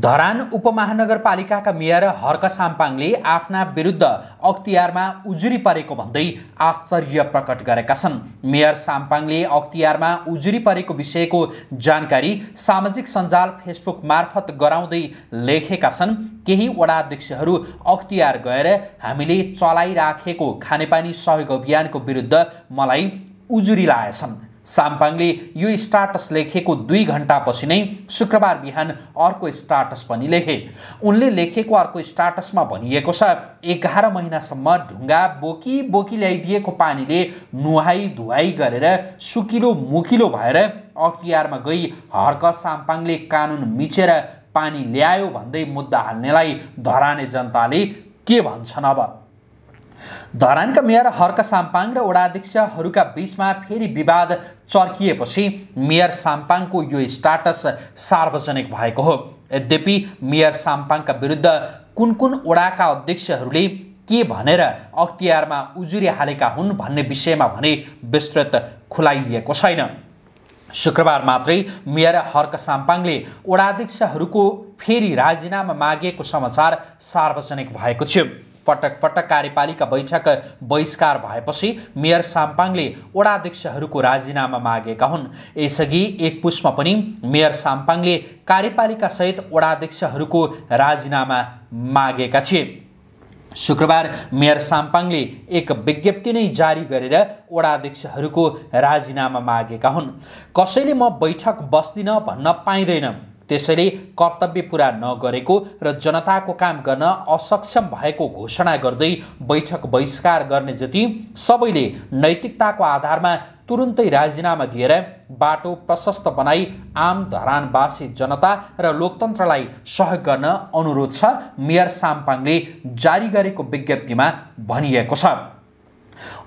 धरान उपमहानगरपालिकाका मेयर हर्क साम्पाङले आफ्ना विरुद्ध अख्तियारमा उजुरी परेको भन्दै आश्चर्य प्रकट गरेका छन् मेयर साम्पाङले अख्तियारमा उजुरी परेको विषयको जानकारी सामाजिक सञ्जाल फेसबुक मार्फत गराउँदै लेखेका छन् केही वडा अध्यक्षहरू अख्तियार गएर हामीले चलाइराखेको खानेपानी सहयोग अभियानको विरुद्ध मलाई उजुरी लाएछन् साम्पाङले यो स्टाटस लेखेको दुई घन्टापछि नै शुक्रबार बिहान अर्को स्टाटस पनि लेखे उनले लेखेको अर्को स्टाटसमा भनिएको छ एघार महिनासम्म ढुङ्गा बोकी बोकी ल्याइदिएको पानीले नुहाई धुवाई गरेर सुकिलो मुकिलो भएर अख्तियारमा गई हर्क साम्पाङले कानुन मिचेर पानी ल्यायो भन्दै मुद्दा हाल्नेलाई धराने जनताले के भन्छन् अब धरानका मेयर हर्क साम्पाङ र वडाध्यक्षहरूका बिचमा फेरि विवाद चर्किएपछि मेयर साम्पाङको यो स्टाटस सार्वजनिक भएको हो यद्यपि मेयर साम्पाङका विरुद्ध कुन कुन वडाका अध्यक्षहरूले के भनेर अख्तियारमा उजुरी हालेका हुन् भन्ने विषयमा भने विस्तृत खुलाइएको छैन शुक्रबार मात्रै मेयर हर्क साम्पाङले वडाध्यक्षहरूको फेरि राजीनामा मागेको समाचार सार्वजनिक भएको थियो पटक पटक कार्यपालिका बैठक बहिष्कार भएपछि मेयर साम्पाङले वडाध्यक्षहरूको राजीनामा मागेका हुन् यसअघि एक पुसमा पनि मेयर साम्पाङले कार्यपालिका सहित वडाध्यक्षहरूको राजीनामा मागेका थिए शुक्रबार मेयर साम्पाङले एक विज्ञप्ति नै जारी गरेर वडाध्यक्षहरूको राजीनामा मागेका हुन् कसैले म बैठक बस्दिनँ भन्न पाइँदैन त्यसैले कर्तव्य पुरा नगरेको र जनताको काम गर्न असक्षम भएको घोषणा गर्दै बैठक बहिष्कार गर्ने जति सबैले नैतिकताको आधारमा तुरुन्तै राजीनामा दिएर बाटो प्रशस्त बनाई आम धरानवासी जनता र लोकतन्त्रलाई सहयोग गर्न अनुरोध छ मेयर साम्पाङले जारी गरेको विज्ञप्तिमा भनिएको छ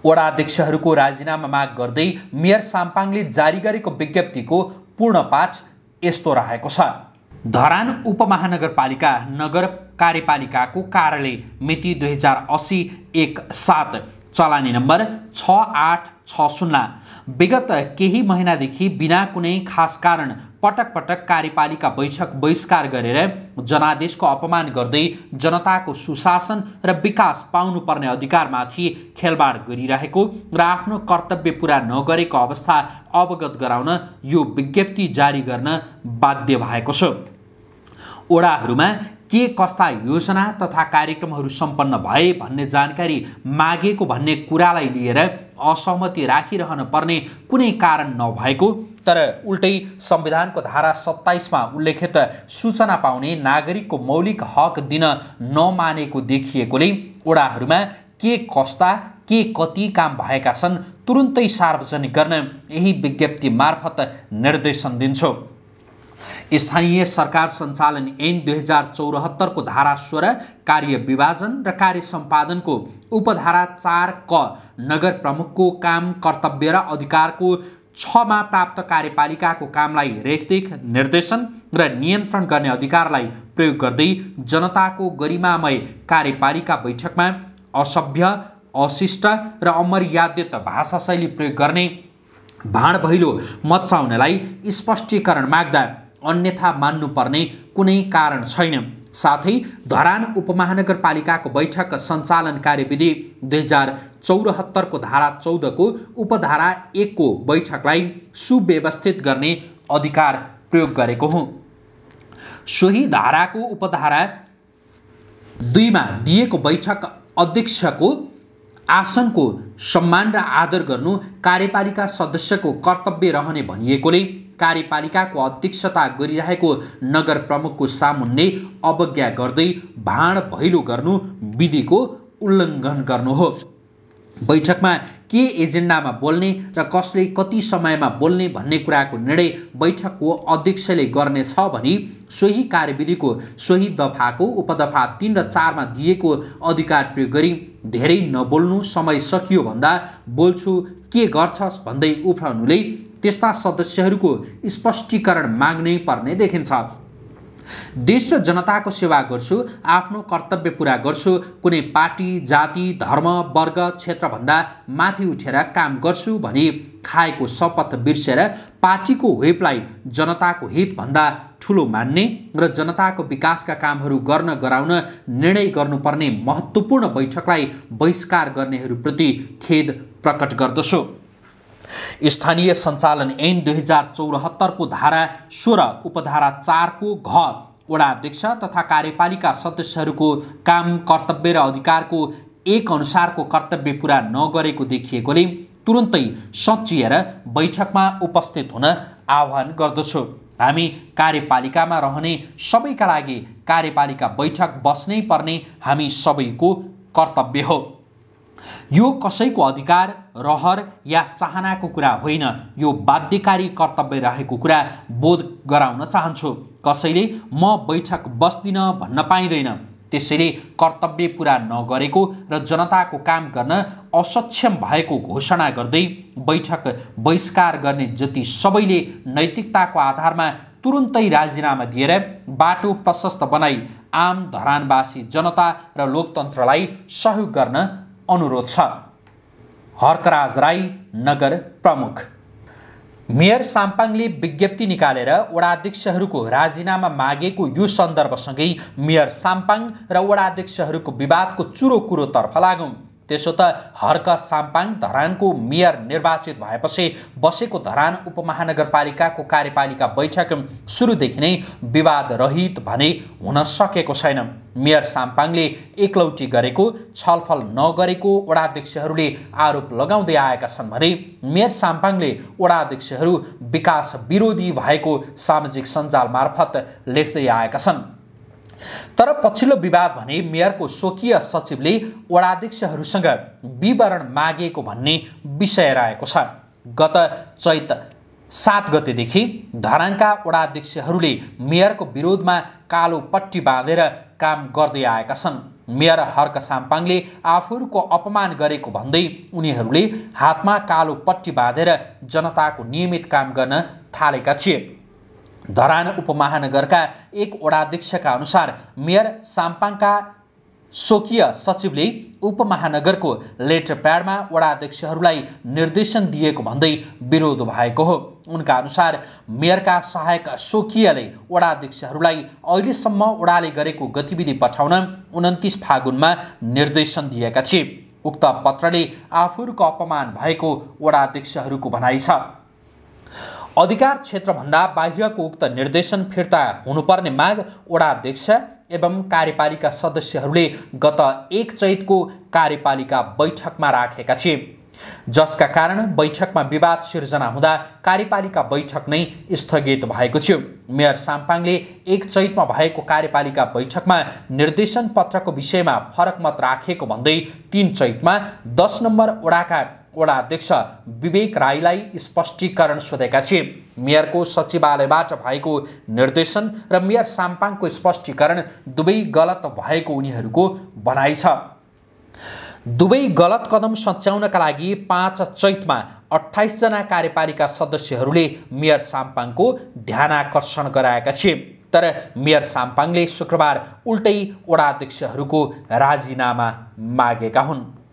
वडा अध्यक्षहरूको राजीनामा माग गर्दै मेयर साम्पाङले जारी गरेको विज्ञप्तिको पूर्ण पाठ यस्तो रहेको छ धरान उपमहानगरपालिका नगर कार्यपालिकाको कार्यालय मिति दुई हजार असी एक सात चलानी नम्बर छ आठ छ शून्य विगत केही महिनादेखि बिना कुनै खास कारण पटक पटक कार्यपालिका बैठक बहिष्कार गरेर जनादेशको अपमान गर्दै जनताको सुशासन र विकास पाउनुपर्ने अधिकारमाथि खेलबाड गरिरहेको र आफ्नो कर्तव्य पुरा नगरेको अवस्था अवगत गराउन यो विज्ञप्ति जारी गर्न बाध्य भएको छ ओडाहरूमा के कस्ता योजना तथा कार्यक्रमहरू सम्पन्न भए भन्ने जानकारी मागेको भन्ने कुरालाई लिएर असहमति राखिरहन पर्ने कुनै कारण नभएको तर उल्टै संविधानको धारा सत्ताइसमा उल्लेखित सूचना पाउने नागरिकको मौलिक हक दिन नमानेको देखिएकोले ओडाहरूमा के कस्ता के कति काम भएका छन् तुरुन्तै सार्वजनिक गर्न यही विज्ञप्ति मार्फत निर्देशन दिन्छौँ स्थानीय सरकार सञ्चालन ऐन दुई हजार चौरात्तरको धारा सोह्र कार्य विभाजन र कार्य सम्पादनको उपधारा चार क नगर प्रमुखको काम कर्तव्य र अधिकारको छमा प्राप्त कार्यपालिकाको कामलाई रेखदेख निर्देशन र नियन्त्रण गर्ने अधिकारलाई प्रयोग गर्दै जनताको गरिमामय कार्यपालिका बैठकमा असभ्य अशिष्ट र अमर्यादित भाषाशैली प्रयोग गर्ने भाँड भैलो मचाउनलाई स्पष्टीकरण माग्दा अन्यथा मान्नुपर्ने कुनै कारण छैन साथै धरान उपमहानगरपालिकाको बैठक सञ्चालन कार्यविधि दुई हजार चौरात्तरको धारा चौधको उपधारा एकको बैठकलाई सुव्यवस्थित गर्ने अधिकार प्रयोग गरेको हो सोही धाराको उपधारा दुईमा दिएको बैठक अध्यक्षको आसनको सम्मान र आदर गर्नु कार्यपालिका सदस्यको कर्तव्य रहने भनिएकोले कार्यपालिकाको अध्यक्षता गरिरहेको नगर प्रमुखको सामुन्ने अवज्ञा गर्दै भाँड भैलो गर्नु विधिको उल्लङ्घन गर्नु हो बैठकमा के एजेन्डामा बोल्ने र कसले कति समयमा बोल्ने भन्ने कुराको निर्णय बैठकको अध्यक्षले गर्नेछ भनी सोही कार्यविधिको सोही दफाको उपदफा तिन र चारमा दिएको अधिकार प्रयोग गरी धेरै नबोल्नु समय सकियो भन्दा बोल्छु के गर्छस् भन्दै उफ्रनुले त्यस्ता सदस्यहरूको स्पष्टीकरण माग्नै पर्ने देखिन्छ देश र जनताको सेवा गर्छु आफ्नो कर्तव्य पुरा गर्छु कुनै पार्टी जाति धर्म वर्ग क्षेत्रभन्दा माथि उठेर काम गर्छु भने खाएको शपथ बिर्सेर पार्टीको वेबलाई जनताको हितभन्दा ठुलो मान्ने र जनताको विकासका कामहरू गर्न गराउन निर्णय गर्नुपर्ने महत्त्वपूर्ण बैठकलाई बहिष्कार गर्नेहरूप्रति खेद प्रकट गर्दछु स्थानीय सञ्चालन ऐन दुई हजार चौरात्तरको धारा सोह्र उपधारा चारको घ वडाध्यक्ष तथा कार्यपालिका सदस्यहरूको काम कर्तव्य र अधिकारको एक अनुसारको कर्तव्य पुरा नगरेको देखिएकोले तुरुन्तै सचिएर बैठकमा उपस्थित हुन आह्वान गर्दछु हामी कार्यपालिकामा रहने सबैका लागि कार्यपालिका बैठक बस्नै पर्ने हामी सबैको कर्तव्य हो यो कसैको अधिकार रहर या चाहनाको कुरा होइन यो बाध्यकारी कर्तव्य रहेको कुरा बोध गराउन चाहन्छु कसैले म बैठक बस्दिनँ भन्न पाइँदैन त्यसैले कर्तव्य पुरा नगरेको र जनताको काम गर्न असक्षम भएको घोषणा गर्दै बैठक बहिष्कार गर्ने जति सबैले नैतिकताको आधारमा तुरुन्तै राजीनामा दिएर बाटो प्रशस्त बनाई आम धरानवासी जनता र लोकतन्त्रलाई सहयोग गर्न अनुरोध छ हर्कराज राई नगर प्रमुख मेयर साम्पाङले विज्ञप्ति निकालेर वडाध्यक्षहरूको राजीनामा मागेको यो सन्दर्भसँगै मेयर साम्पाङ र वडाध्यक्षहरूको विवादको चुरो कुरोतर्फ लागौँ त्यसो त हर्क साम्पाङ धरानको मेयर निर्वाचित भएपछि बसेको धरान उपमहानगरपालिकाको कार्यपालिका बैठक सुरुदेखि नै विवाद रहित भने हुन सकेको छैन मेयर साम्पाङले एकलौटी गरेको छलफल नगरेको वडाध्यक्षहरूले आरोप लगाउँदै आएका छन् भने मेयर साम्पाङले वडाध्यक्षहरू विकास विरोधी भएको सामाजिक सञ्जाल मार्फत लेख्दै आएका छन् तर पछिल्लो विवाद भने मेयरको स्वकीय सचिवले वडाध्यक्षहरूसँग विवरण मागेको भन्ने विषय रहेको छ गत चैत सात गतेदेखि धरानका वडाध्यक्षहरूले मेयरको विरोधमा कालो पट्टी बाँधेर काम गर्दै आएका छन् मेयर हर्क साम्पाङले आफूहरूको अपमान गरेको भन्दै उनीहरूले हातमा कालो पट्टी बाँधेर जनताको नियमित काम गर्न थालेका थिए धरान उपमहानगरका एक वडाध्यक्षका अनुसार मेयर साम्पाङका स्वकीय सचिवले उपमहानगरको लेटर प्याडमा वडाध्यक्षहरूलाई निर्देशन दिएको भन्दै विरोध भएको हो उनका अनुसार मेयरका सहायक स्वकीयले वडाध्यक्षहरूलाई अहिलेसम्म वडाले गरेको गतिविधि पठाउन उन्तिस फागुनमा निर्देशन दिएका थिए उक्त पत्रले आफूहरूको अपमान भएको वडाध्यक्षहरूको भनाइ छ अधिकार क्षेत्रभन्दा बाह्यको उक्त निर्देशन फिर्ता हुनुपर्ने माग वडाध्यक्ष एवं कार्यपालिका सदस्यहरूले गत एक चैतको कार्यपालिका बैठकमा राखेका थिए जसका कारण बैठकमा विवाद सिर्जना हुँदा कार्यपालिका बैठक नै स्थगित भएको थियो मेयर साम्पाङले एक चैतमा भएको कार्यपालिका बैठकमा निर्देशन पत्रको विषयमा फरक मत राखेको भन्दै तीन चैतमा दस नम्बर ओडाका वडा अध्यक्ष विवेक राईलाई स्पष्टीकरण सोधेका थिए मेयरको सचिवालयबाट भएको निर्देशन र मेयर साम्पाङको स्पष्टीकरण दुवै गलत भएको उनीहरूको भनाइ छ दुवै गलत कदम सच्याउनका लागि पाँच चैतमा अठाइसजना कार्यपालिका सदस्यहरूले मेयर साम्पाङको ध्यान आकर्षण गराएका थिए तर मेयर साम्पाङले शुक्रबार उल्टै वडा अध्यक्षहरूको राजीनामा मागेका हुन्